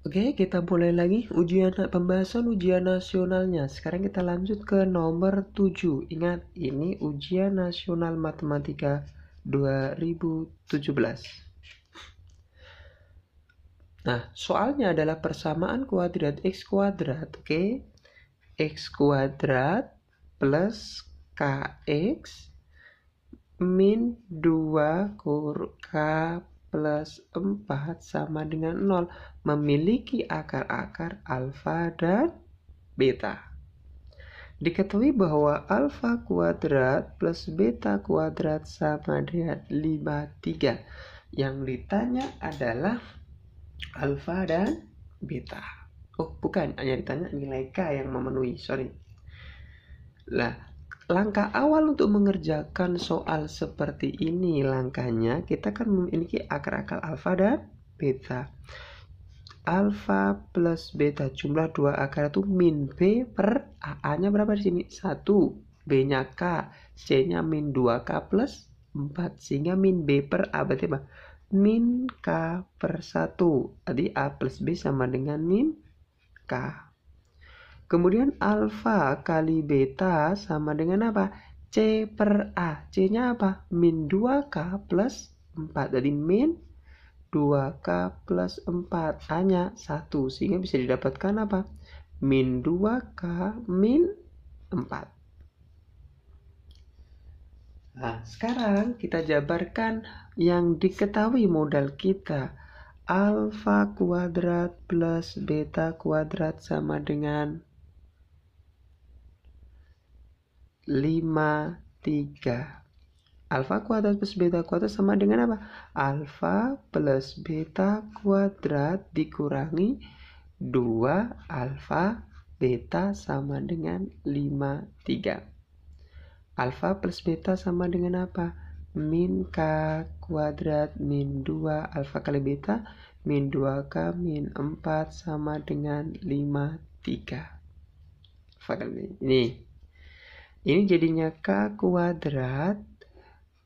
Oke, kita mulai lagi ujian pembahasan ujian nasionalnya. Sekarang kita lanjut ke nomor 7. Ingat, ini ujian nasional matematika 2017. Nah, soalnya adalah persamaan kuadrat x kuadrat, oke? x kuadrat plus kx min 2 kur k plus 4 sama dengan 0 memiliki akar-akar alfa dan beta. Diketahui bahwa alfa kuadrat plus beta kuadrat sama dengan 53. Yang ditanya adalah alfa dan beta. Oh, bukan, hanya ditanya nilai K yang memenuhi, sorry. Lah, langkah awal untuk mengerjakan soal seperti ini langkahnya kita kan memiliki akar akal alfa dan beta alfa plus beta jumlah dua akar itu min b per a nya berapa di sini satu b nya k c nya min dua k plus empat sehingga min b per a berarti apa min k per satu. jadi a plus b sama dengan min k Kemudian alfa kali beta sama dengan apa? C per A. C-nya apa? Min 2K plus 4. Jadi min 2K plus 4. A-nya 1. Sehingga bisa didapatkan apa? Min 2K min 4. Nah, sekarang kita jabarkan yang diketahui modal kita. Alfa kuadrat plus beta kuadrat sama dengan 5, 3. Alfa kuadrat plus beta kuadrat sama dengan apa? Alfa plus beta kuadrat dikurangi 2 alfa beta sama dengan 5, 3. Alfa plus beta sama dengan apa? Min K kuadrat min 2 alfa kali beta min 2K min 4 sama dengan 5, 3. ini. Ini jadinya K kuadrat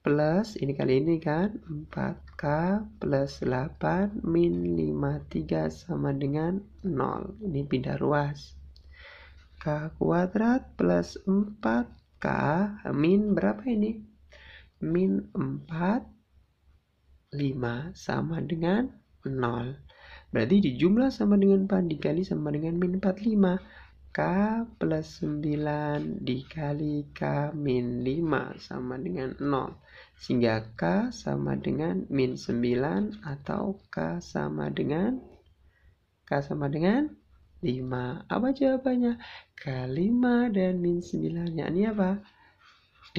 plus, ini kali ini kan, 4K plus 8 min 53 sama dengan 0. Ini pindah ruas. K kuadrat plus 4K min berapa ini? Min 4 5 sama dengan 0. Berarti dijumlah sama dengan 4 dikali sama dengan min 45. K plus 9 dikali K min 5 sama dengan 0. Sehingga K sama dengan min 9 atau K sama dengan K sama dengan 5. Apa jawabannya? K5 dan min 9 yakni apa? D.